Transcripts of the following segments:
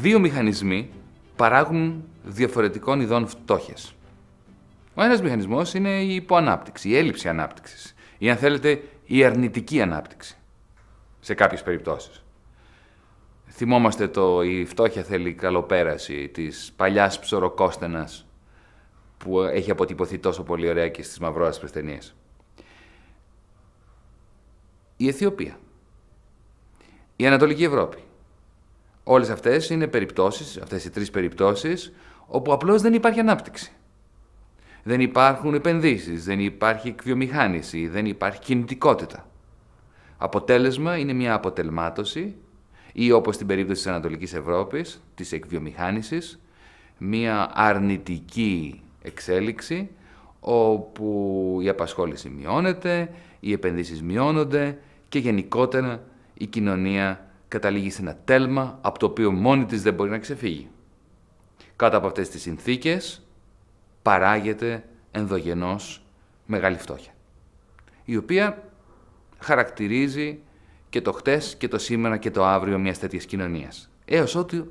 δύο μηχανισμοί παράγουν διαφορετικών ειδών φτώχε. Ο ένας μηχανισμός είναι η υποανάπτυξη, η έλλειψη ανάπτυξης ή αν θέλετε η αρνητική ανάπτυξη σε κάποιες περιπτώσεις. Θυμόμαστε το «Η φτώχεια θέλει καλοπέραση» της παλιάς ψωροκόστενας που έχει αποτυπωθεί τόσο πολύ ωραία και στις μαυρόασπρες ταινίες. Η Αιθιοπία, η Ανατολική Ευρώπη, Όλες αυτές είναι περιπτώσεις, αυτές οι τρεις περιπτώσεις, όπου απλώς δεν υπάρχει ανάπτυξη. Δεν υπάρχουν επενδύσεις, δεν υπάρχει εκβιομηχάνηση, δεν υπάρχει κινητικότητα. Αποτέλεσμα είναι μια αποτελμάτωση ή όπως στην περίπτωση της Ανατολικής Ευρώπης, της εκβιομηχάνησης, μια αρνητική εξέλιξη όπου η απασχόληση μειώνεται, οι επενδύσεις μειώνονται και γενικότερα η κοινωνία καταλήγει σε ένα τέλμα από το οποίο μόνη της δεν μπορεί να ξεφύγει. Κάτω από αυτές τις συνθήκες παράγεται ενδογενώς μεγάλη φτώχεια, η οποία χαρακτηρίζει και το χτες και το σήμερα και το αύριο μιας τέτοιας κοινωνίας. Έως ότι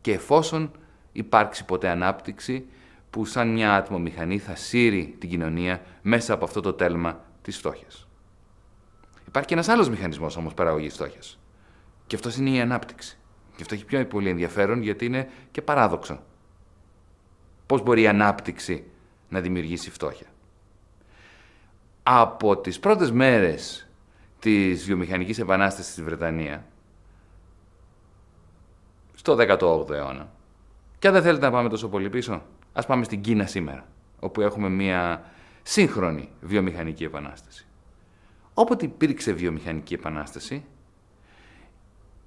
και εφόσον υπάρξει ποτέ ανάπτυξη που σαν μια ατμομηχανή θα σύρει την κοινωνία μέσα από αυτό το τέλμα της φτώχειας. Υπάρχει και ένας άλλος μηχανισμός όμως παραγωγής φτώχειας. Και αυτός είναι η ανάπτυξη. Και αυτό έχει πιο πολύ ενδιαφέρον γιατί είναι και παράδοξο. Πώς μπορεί η ανάπτυξη να δημιουργήσει φτώχεια. Από τις πρώτες μέρες της βιομηχανικής επανάστασης στη Βρετανία, στο 18ο αιώνα, και αν δεν θέλετε να πάμε τόσο πολύ πίσω, ας πάμε στην Κίνα σήμερα, όπου έχουμε μία σύγχρονη βιομηχανική επανάσταση. Όποτε υπήρξε βιομηχανική επανάσταση,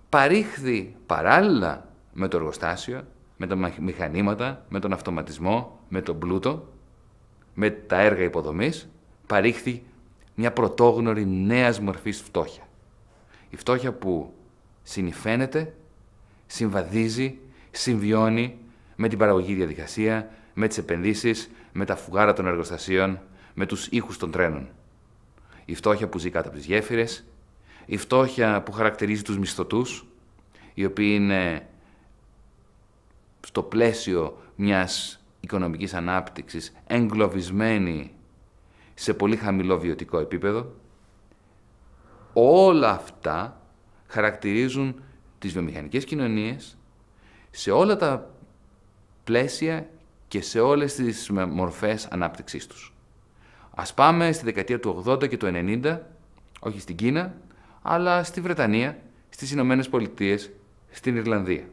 παρήχθη παράλληλα με το εργοστάσιο, με τα μηχανήματα, με τον αυτοματισμό, με τον πλούτο, με τα έργα υποδομής, παρήχθη μια πρωτόγνωρη νέας μορφής φτώχεια. Η φτώχεια που συνηφαίνεται, συμβαδίζει, συμβιώνει με την παραγωγή διαδικασία, με τις επενδύσεις, με τα φουγάρα των εργοστασίων, με τους ήχους των τρένων. Η φτώχεια που ζει κάτω από τις γέφυρες, η φτώχεια που χαρακτηρίζει τους μισθωτούς, οι οποίοι είναι στο πλαίσιο μιας οικονομικής ανάπτυξης εγκλωβισμένοι σε πολύ χαμηλό βιωτικό επίπεδο. Όλα αυτά χαρακτηρίζουν τις βιομηχανικές κοινωνίες σε όλα τα πλαίσια και σε όλες τις μορφές ανάπτυξής τους. Ας πάμε στη δεκαετία του 80 και του 90, όχι στην Κίνα, αλλά στη Βρετανία, στις Ηνωμένες Πολιτείες, στην Ιρλανδία.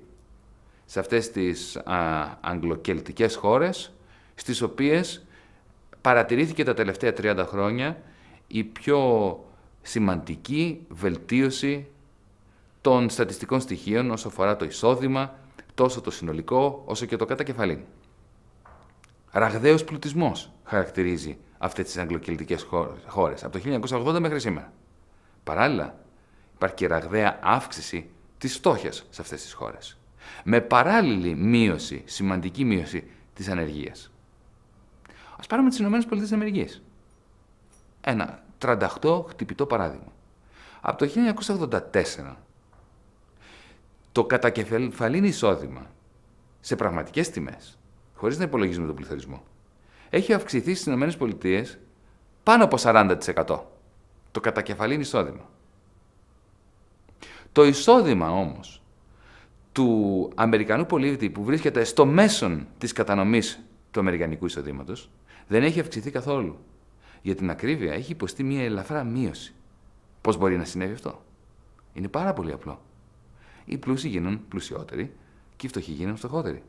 Σε αυτές τις α, αγγλοκελτικές χώρες, στις οποίες παρατηρήθηκε τα τελευταία 30 χρόνια η πιο σημαντική βελτίωση των στατιστικών στοιχείων όσο αφορά το εισόδημα, τόσο το συνολικό όσο και το κατακεφαλήν. Ραγδαίος πλουτισμός χαρακτηρίζει αυτές τις αγγλοκελτικές χώρες από το 1980 μέχρι σήμερα. Παράλληλα, υπάρχει ραγδαία αύξηση της φτώχειας σε αυτές τις χώρες. Με παράλληλη μείωση, σημαντική μείωση της ανεργίας. Ας πάρουμε τις ΗΠΑ. Ένα Ένα χτυπητό παράδειγμα. Από το 1984 το κατακεφαλήν εισόδημα σε πραγματικές τιμές, χωρίς να υπολογίζουμε τον πληθωρισμό, έχει αυξηθεί στις ΗΠΑ πάνω από 40%. Το κατακεφαλήν εισόδημα. Το εισόδημα όμως του Αμερικανού πολίτη που βρίσκεται στο μέσον της κατανομής του Αμερικανικού εισοδήματος δεν έχει αυξηθεί καθόλου. Για την ακρίβεια έχει υποστεί μια ελαφρά μείωση. Πώς μπορεί να συνέβη αυτό, Είναι πάρα πολύ απλό. Οι πλούσιοι γίνουν πλουσιότεροι και οι φτωχοί γίνουν φτωχότεροι.